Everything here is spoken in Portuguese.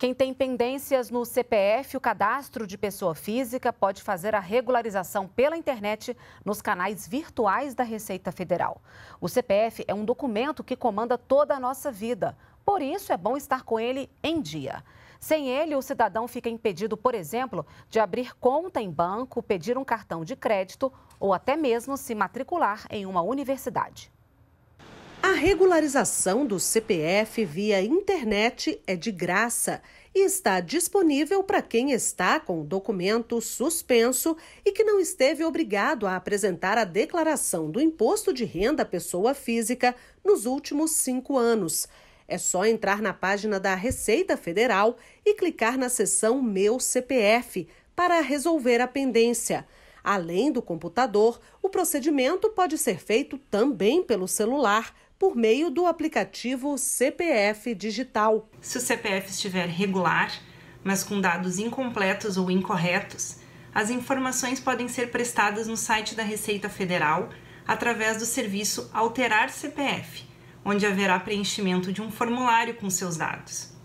Quem tem pendências no CPF, o cadastro de pessoa física, pode fazer a regularização pela internet nos canais virtuais da Receita Federal. O CPF é um documento que comanda toda a nossa vida. Por isso, é bom estar com ele em dia. Sem ele, o cidadão fica impedido, por exemplo, de abrir conta em banco, pedir um cartão de crédito ou até mesmo se matricular em uma universidade regularização do CPF via internet é de graça e está disponível para quem está com o documento suspenso e que não esteve obrigado a apresentar a declaração do imposto de renda à pessoa física nos últimos cinco anos. É só entrar na página da Receita Federal e clicar na seção Meu CPF para resolver a pendência. Além do computador, o procedimento pode ser feito também pelo celular por meio do aplicativo CPF Digital. Se o CPF estiver regular, mas com dados incompletos ou incorretos, as informações podem ser prestadas no site da Receita Federal através do serviço Alterar CPF, onde haverá preenchimento de um formulário com seus dados.